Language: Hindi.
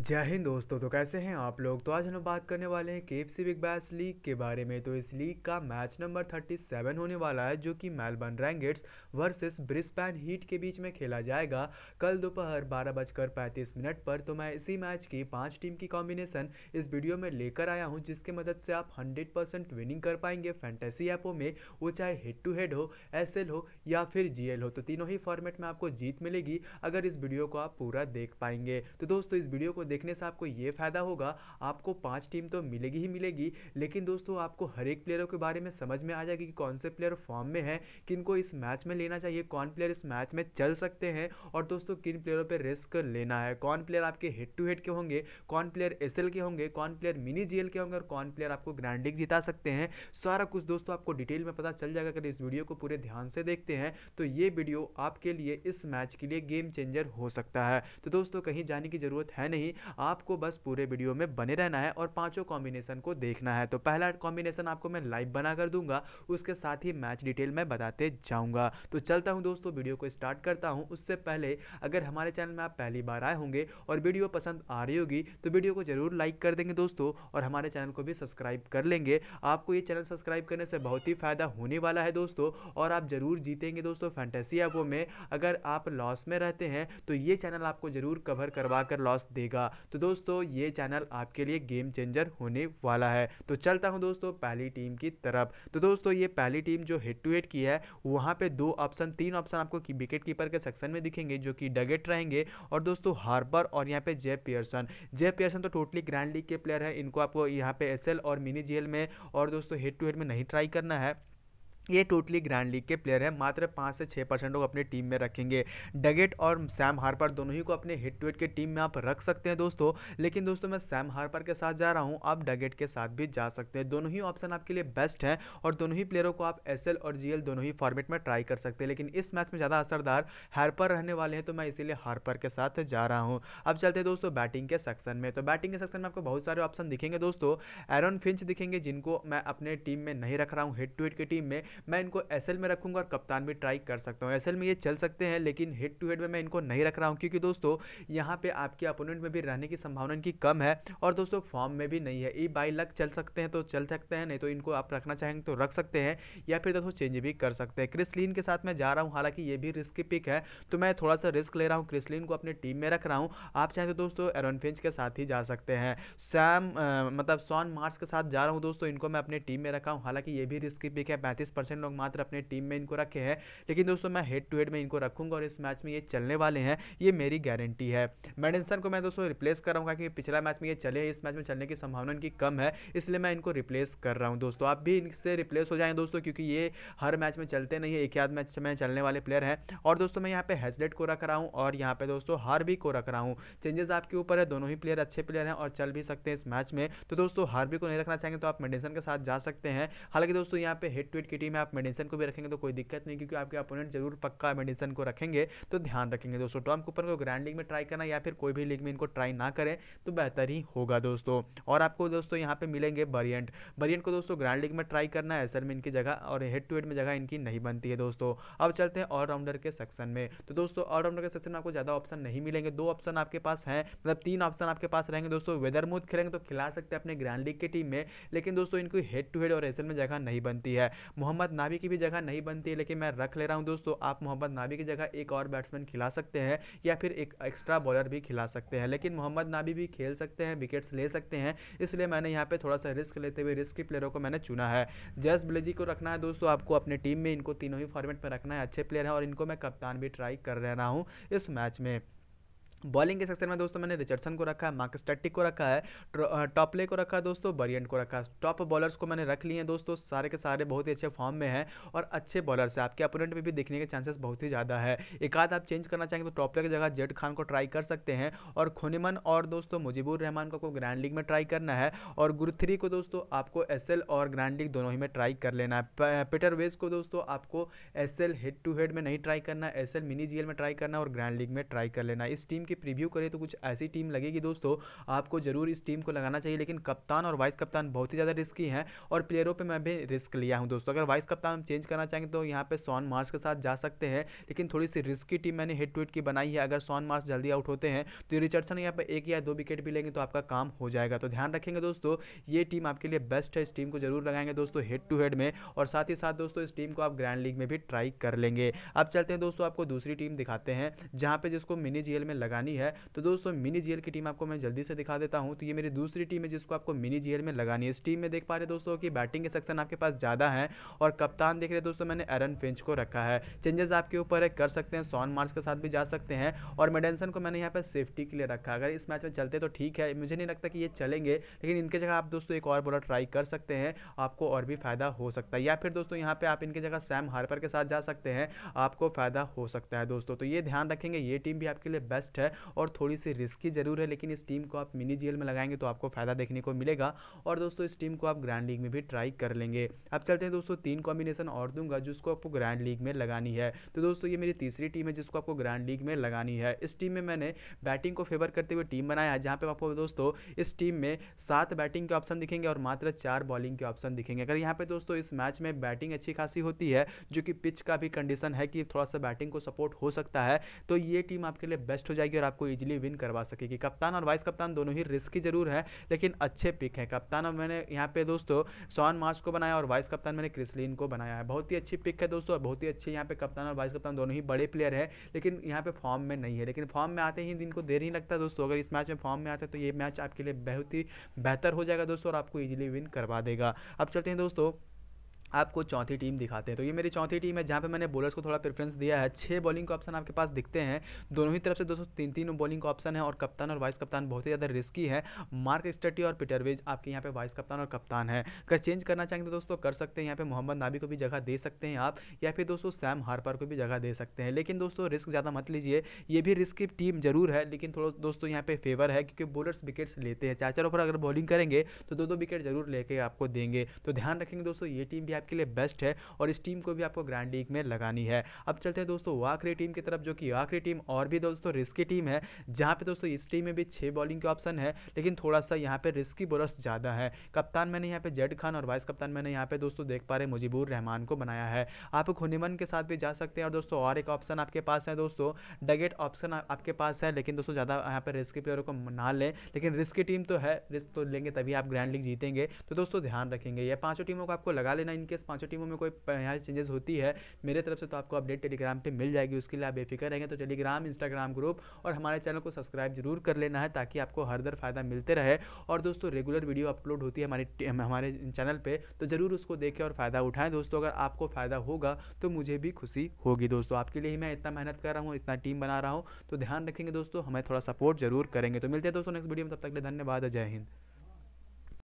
जय हिंद दोस्तों तो कैसे हैं आप लोग तो आज हम बात करने वाले हैं के एफ बिग बैस लीग के बारे में तो इस लीग का मैच नंबर 37 होने वाला है जो कि Melbourne Renegades versus Brisbane Heat के बीच में खेला जाएगा कल दोपहर बारह बजकर पैंतीस मिनट पर तो मैं इसी मैच की पाँच टीम की कॉम्बिनेशन इस वीडियो में लेकर आया हूँ जिसके मदद से आप हंड्रेड विनिंग कर पाएंगे फैंटेसी ऐपों में वो चाहे हेड टू हेड हो एस हो या फिर जी हो तो तीनों ही फॉर्मेट में आपको जीत मिलेगी अगर इस वीडियो को आप पूरा देख पाएंगे तो दोस्तों इस वीडियो को देखने से आपको ये फ़ायदा होगा आपको पांच टीम तो मिलेगी ही मिलेगी लेकिन दोस्तों आपको हर एक प्लेयरों के बारे में समझ में आ जाएगी कि कौन से प्लेयर फॉर्म में है किन को इस मैच में लेना चाहिए कौन प्लेयर इस मैच में चल सकते हैं और दोस्तों किन प्लेयरों पर रिस्क लेना है कौन प्लेयर आपके हेड टू हेड के होंगे कौन प्लेयर एस के होंगे कौन प्लेयर मिनी जी के होंगे और कौन प्लेयर आपको ग्रैंडिंग जिता सकते हैं सारा कुछ दोस्तों आपको डिटेल में पता चल जाएगा अगर इस वीडियो को पूरे ध्यान से देखते हैं तो ये वीडियो आपके लिए इस मैच के लिए गेम चेंजर हो सकता है तो दोस्तों कहीं जाने की ज़रूरत है नहीं आपको बस पूरे वीडियो में बने रहना है और पांचों कॉम्बिनेशन को देखना है तो पहला कॉम्बिनेशन आपको मैं लाइव बना कर दूंगा उसके साथ ही मैच डिटेल में बताते जाऊंगा तो चलता हूं दोस्तों वीडियो को स्टार्ट करता हूं उससे पहले अगर हमारे चैनल में आप पहली बार आए होंगे और वीडियो पसंद आ रही होगी तो वीडियो को ज़रूर लाइक कर देंगे दोस्तों और हमारे चैनल को भी सब्सक्राइब कर लेंगे आपको ये चैनल सब्सक्राइब करने से बहुत ही फ़ायदा होने वाला है दोस्तों और आप ज़रूर जीतेंगे दोस्तों फैंटेसी ऐपो में अगर आप लॉस में रहते हैं तो ये चैनल आपको ज़रूर कवर करवा कर लॉस देगा होगा तो दोस्तों ये चैनल आपके लिए गेम चेंजर होने वाला है तो चलता हूँ दोस्तों पहली टीम की तरफ तो दोस्तों ये पहली टीम जो हेड टू हेड की है वहाँ पे दो ऑप्शन तीन ऑप्शन आपको विकेट कीपर के सेक्शन में दिखेंगे जो कि डगेट रहेंगे और दोस्तों हार्बर और यहाँ पे जय पियर्सन जय पियर्सन तो टोटली ग्रैंड लीग के प्लेयर हैं इनको आपको यहाँ पे एस और मिनी जेल में और दोस्तों हेड टू हेड में नहीं ट्राई करना है ये टोटली ग्रैंड लीग के प्लेयर हैं मात्र पाँच से छः परसेंट लोग अपने टीम में रखेंगे डगेट और सैम हार्पर दोनों ही को अपने हिट टू हिट के टीम में आप रख सकते हैं दोस्तों लेकिन दोस्तों मैं सैम हार्पर के साथ जा रहा हूँ आप डगेट के साथ भी जा सकते हैं दोनों ही ऑप्शन आपके लिए बेस्ट हैं और दोनों ही प्लेयरों को आप एस और जी दोनों ही फॉर्मेट में ट्राई कर सकते हैं लेकिन इस मैच में ज़्यादा असरदार हार्पर रहने वाले हैं तो मैं इसीलिए हार्पर के साथ जा रहा हूँ अब चलते हैं दोस्तों बैटिंग के सेक्शन में तो बैटिंग के सेक्शन में आपको बहुत सारे ऑप्शन दिखेंगे दोस्तों एरन फिंच दिखेंगे जिनको मैं अपने टीम में नहीं रख रहा हूँ हिट टू हिट की टीम में मैं इनको एस में रखूँगा और कप्तान भी ट्राई कर सकता हूँ एस में ये चल सकते हैं लेकिन हेड टू हेड में मैं इनको नहीं रख रहा हूँ क्योंकि दोस्तों यहाँ पर आपके अपोनेंट में भी रहने की संभावना इनकी कम है और दोस्तों फॉर्म में भी नहीं है ई बाई लक चल सकते हैं तो चल सकते हैं नहीं तो इनको आप रखना चाहेंगे तो रख सकते हैं या फिर दोस्तों चेंज भी कर सकते हैं क्रिसलिन के साथ मैं जा रहा हूँ हालांकि ये भी रिस्क पिक है तो मैं थोड़ा सा रिस्क ले रहा हूँ क्रिसलिन को अपने टीम में रख रहा हूँ आप चाहें तो दोस्तों एरन फिंच के साथ ही जा सकते हैं सैम मतलब सॉन मार्च के साथ जा रहा हूँ दोस्तों इनको मैं अपने टीम में रखा हूँ हालांकि ये भी रिस्क पिक है पैंतीस परसेंट लोग मात्र अपने टीम में इनको रखे हैं लेकिन दोस्तों मैं हेड टू हेड में इनको रखूंगा और इस मैच में ये चलने वाले हैं ये मेरी गारंटी है मेडिसन को मैं दोस्तों रिप्लेस कर रहा हूँ पिछला मैच में ये चले इस मैच में चलने की संभावना इनकी कम है इसलिए मैं इनको रिप्लेस कर रहा हूँ दोस्तों आप भी इनसे रिप्लेस हो जाएंगे दोस्तों क्योंकि ये हर मैच में चलते नहीं है एक याद मैच में चलने वाले प्लेयर हैं और दोस्तों मैं यहाँ पे हेजलेट को रख रहा हूँ और यहाँ पे दोस्तों भी को रख रहा हूँ चेंजेस आपके ऊपर है दोनों ही प्लेयर अच्छे प्लेयर हैं और चल भी सकते हैं इस मैच में तो दोस्तों भी को नहीं रखना चाहेंगे तो आप मेडिसन के साथ जा सकते हैं हालांकि दोस्तों यहाँ पे हेड टू हेड की टीम में आप मेडिसन को भी रखेंगे तो कोई दिक्कत नहीं क्योंकि आपके अपोनेंट जरूर पक्का मेडिसन को रखेंगे तो ध्यान रखेंगे दोस्तों टॉम कूपर को ग्रैंड लीग में ट्राई करना या फिर कोई भी लीग में इनको ट्राई ना करें तो बेहतर ही होगा दोस्तों और आपको दोस्तों यहाँ पर मिलेंगे बरियंट बरियंट को दोस्तों ग्रैंड लीग में ट्राई करना है एसएल में इनकी जगह और हेड टू हेड में जगह इनकी नहीं बनती है दोस्तों अब चलते हैं ऑलराउंडर के सेक्शन में तो दोस्तों ऑलराउंडर के सेक्शन में आपको ज़्यादा ऑप्शन नहीं मिलेंगे दो ऑप्शन आपके पास हैं मतलब तीन ऑप्शन आपके पास रहेंगे दोस्तों वेदर मूथ खेलेंगे तो खिला सकते हैं अपने ग्रैंड लीग की टीम में लेकिन दोस्तों इनको हेड टू हेड और एसएल में जगह नहीं बनती है मोहम्मद मोहम्मद नाबी की भी जगह नहीं बनती है लेकिन मैं रख ले रहा हूँ दोस्तों आप मोहम्मद नाबी की जगह एक और बैट्समैन खिला सकते हैं या फिर एक एक्स्ट्रा बॉलर भी खिला सकते हैं लेकिन मोहम्मद नाबी भी खेल सकते हैं विकेट्स ले सकते हैं इसलिए मैंने यहाँ पर थोड़ा सा रिस्क लेते हुए रिस्क प्लेयरों को मैंने चुना है जैस बलेजी को रखना है दोस्तों आपको अपनी टीम में इनको तीनों ही फॉर्मेट में रखना है अच्छे प्लेयर हैं और इनको मैं कप्तान भी ट्राई कर रहा हूँ इस मैच में बॉलिंग के सेक्शन में दोस्तों मैंने रिचर्डसन को रखा है मार्क स्टेटिक को रखा है टॉपले को रखा है दोस्तों बरियंट को रखा है टॉप बॉलर्स को मैंने रख लिए हैं दोस्तों सारे के सारे बहुत ही अच्छे फॉर्म में हैं और अच्छे बॉलर्स हैं आपके अपोनेंट में भी दिखने के चांसेस बहुत ही ज़्यादा है एक आध आप चेंज करना चाहेंगे तो टॉपले की जगह जेड खान को ट्राई कर सकते हैं और खुनिमन और दोस्तों मुजीबुर रहमान को ग्रैंड लीग में ट्राई करना है और थ्री को दोस्तों आपको एस और ग्रैंड लीग दोनों ही में ट्राई कर लेना है पीटर वेस को दोस्तों आपको एस हेड टू हेड में नहीं ट्राई करना एस मिनी जी में ट्राई करना और ग्रैंड लीग में ट्राई कर लेना इस टीम की की प्रीव्यू करें तो कुछ ऐसी टीम लगेगी दोस्तों आपको जरूर इस टीम को लगाना चाहिए लेकिन कप्तान और वाइस कप्तान बहुत ही ज़्यादा रिस्की हैं और प्लेयरों पर मैं भी रिस्क लिया हूँ दोस्तों अगर वाइस कप्तान चेंज करना चाहेंगे तो यहाँ पर सॉन मार्स के साथ जा सकते हैं लेकिन थोड़ी सी रिस्की टीम मैंने हिट ट्विट की बनाई है अगर सॉन मार्स जल्दी आउट होते हैं तो रिचर्डसन यहाँ पर एक या दो विकेट भी लेंगे तो आपका काम हो जाएगा तो ध्यान रखेंगे दोस्तों ये टीम आपके लिए बेस्ट है इस टीम को जरूर लगाएंगे दोस्तों हेड टू हेड में और साथ ही साथ दोस्तों इस टीम को आप ग्रैंड लीग में भी ट्राई कर लेंगे अब चलते हैं दोस्तों आपको दूसरी टीम दिखाते हैं जहां पे जिसको मिनी जीएल में लगाने लगानी है तो दोस्तों मिनी जीएल की टीम आपको मैं जल्दी से दिखा देता हूँ तो ये मेरी दूसरी टीम है जिसको आपको मिनी जीएल में लगानी है इस टीम में देख पा रहे दोस्तों की बैटिंग के सेक्शन आपके पास ज़्यादा है और कप्तान देख रहे दोस्तों मैंने एरन फिंच को रखा है चेंजेस आपके ऊपर है कर सकते हैं सॉन मार्स के साथ भी जा सकते हैं और मेडेंसन को मैंने यहाँ पर सेफ्टी के लिए रखा अगर इस मैच में चलते तो ठीक है मुझे नहीं लगता कि ये चलेंगे लेकिन इनके जगह आप दोस्तों एक और बॉलर ट्राई कर सकते हैं आपको और भी फ़ायदा हो सकता है या फिर दोस्तों यहाँ पे आप इनके जगह सैम हार्पर के साथ जा सकते हैं आपको फ़ायदा हो सकता है दोस्तों तो ये ध्यान रखेंगे ये टीम भी आपके लिए बेस्ट है है और थोड़ी सी रिस्की ज़रूर है लेकिन इस टीम को आप मिनी जीएल में लगाएंगे तो आपको फ़ायदा देखने को मिलेगा और दोस्तों इस टीम को आप ग्रैंड लीग में भी ट्राई कर लेंगे अब चलते हैं दोस्तों तीन कॉम्बिनेशन और दूंगा जिसको आपको ग्रैंड लीग में लगानी है तो दोस्तों ये मेरी तीसरी टीम है जिसको आपको ग्रैंड लीग में लगानी है इस टीम में मैंने बैटिंग को फेवर करते हुए टीम बनाया जहाँ पर आपको दोस्तों इस टीम में सात बैटिंग के ऑप्शन दिखेंगे और मात्र चार बॉलिंग के ऑप्शन दिखेंगे अगर यहाँ पर दोस्तों इस मैच में बैटिंग अच्छी खासी होती है जो कि पिच का भी कंडीशन है कि थोड़ा सा बैटिंग को सपोर्ट हो सकता है तो ये टीम आपके लिए बेस्ट हो जाएगी सकेगी और आपको इजीली विन करवा सकेगी कप्तान और वाइस कप्तान दोनों ही रिस्की जरूर है लेकिन अच्छे पिक हैं कप्तान मैंने यहाँ पे दोस्तों सॉन मार्च को बनाया और वाइस कप्तान मैंने क्रिसलिन को बनाया है बहुत ही अच्छी पिक है दोस्तों बहुत ही अच्छे यहाँ पे कप्तान और वाइस कप्तान दोनों ही बड़े प्लेयर है लेकिन यहाँ पे फॉर्म में नहीं है लेकिन फॉर्म में आते ही दिन को देर नहीं लगता दोस्तों अगर इस मैच में फॉर्म में आते तो ये मैच आपके लिए बहुत ही बेहतर हो जाएगा दोस्तों और आपको ईजिली विन करवा देगा अब चलते हैं दोस्तों आपको चौथी टीम दिखाते हैं तो ये मेरी चौथी टीम है जहाँ पर मैंने बॉलर्स को थोड़ा प्रेफरेंस दिया है छः बॉलिंग का ऑप्शन आपके पास दिखते हैं दोनों ही तरफ से दोस्तों तीन तीन बॉलिंग का ऑप्शन है और कप्तान और वाइस कप्तान बहुत ही ज़्यादा रिस्की है मार्क स्टटी और पिटरवेज आपके यहाँ पे वाइस कप्तान और कप्तान है अगर चेंज करना चाहेंगे तो दोस्तों कर सकते हैं यहाँ पे मोहम्मद नाबी को भी जगह दे सकते हैं आप या फिर दोस्तों सैम हार्पर को भी जगह दे सकते हैं लेकिन दोस्तों रिस्क ज़्यादा मत लीजिए ये भी रिस्क की टीम जरूर है लेकिन थोड़ा दोस्तों यहाँ पे फेवर है क्योंकि बॉलर्स विकेट्स लेते हैं चार चार ओवर अगर बॉलिंग करेंगे तो दो दो विकेट जरूर लेके आपको देंगे तो ध्यान रखेंगे दोस्तों ये टीम भी आपके लिए बेस्ट है और इस टीम को भी आपको ग्रैंड लीग में लगानी है अब चलते हैं दोस्तों आखिरी टीम की तरफ जो कि आखिरी टीम और भी दोस्तों रिस्की टीम है जहाँ पे दोस्तों इस टीम में भी छः बॉलिंग के ऑप्शन है लेकिन थोड़ा सा यहाँ पर रिस्की बॉलर्स ज़्यादा है कप्तान मैंने यहाँ पर जेड खान और वाइस कप्तान मैंने यहाँ पर दोस्तों देख पा रहे मुजीबूर रहमान को बनाया है आप खुनिमन के साथ भी जा सकते हैं और दोस्तों और एक ऑप्शन आपके पास है दोस्तों डगेट ऑप्शन आपके पास है लेकिन दोस्तों ज़्यादा यहाँ पर रिस्की प्लेयर को ना लें लेकिन रिस्की टीम तो है रिस्क तो लेंगे तभी आप ग्रैंड लीग जीतेंगे तो दोस्तों ध्यान रखेंगे ये पांचों टीमों को आपको लगा लेना इनकेस पाँचों टीमों में कोई यहाँ चेंजेस होती है मेरे तरफ से तो आपको अपडेट टेलीग्राम पर मिल जाएगी उसके लिए आप बेफिक्र रहेंगे तो टेलीग्राम इंस्टाग्राम ग्रुप और हमारे चैनल को सब्सक्राइब जरूर कर लेना है ताकि आपको हर दर फायदा मिलते रहे और दोस्तों रेगुलर वीडियो अपलोड होती है हमारे हमारे चैनल पर तो ज़रूर उसको देखें और फ़ायदा उठाएँ दोस्तों अगर आपको फ़ायदा होगा तो मुझे भी खुशी होगी दोस्तों आपके लिए ही मैं इतना मेहनत कर रहा हूँ इतना टीम बना रहा हूँ तो ध्यान रखेंगे दोस्तों हमें थोड़ा सपोर्ट जरूर करेंगे तो मिलते हैं दोस्तों नेक्स्ट वीडियो में तब तक के धन्यवाद जय हिंद